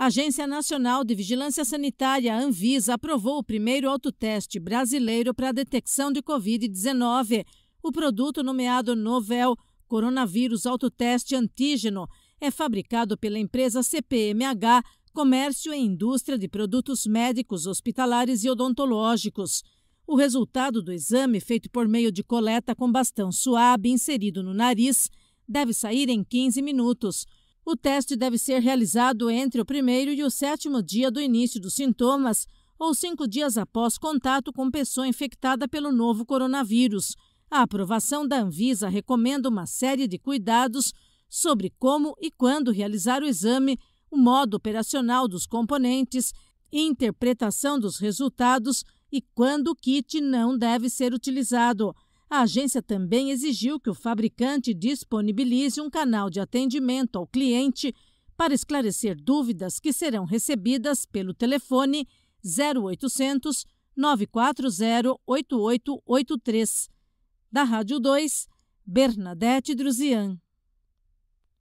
A Agência Nacional de Vigilância Sanitária, Anvisa, aprovou o primeiro autoteste brasileiro para a detecção de Covid-19. O produto, nomeado Novel Coronavírus Autoteste Antígeno, é fabricado pela empresa CPMH, Comércio e Indústria de Produtos Médicos, Hospitalares e Odontológicos. O resultado do exame, feito por meio de coleta com bastão suave inserido no nariz, deve sair em 15 minutos. O teste deve ser realizado entre o primeiro e o sétimo dia do início dos sintomas ou cinco dias após contato com pessoa infectada pelo novo coronavírus. A aprovação da Anvisa recomenda uma série de cuidados sobre como e quando realizar o exame, o modo operacional dos componentes, interpretação dos resultados e quando o kit não deve ser utilizado. A agência também exigiu que o fabricante disponibilize um canal de atendimento ao cliente para esclarecer dúvidas que serão recebidas pelo telefone 0800 940 8883. Da Rádio 2, Bernadette Druzian.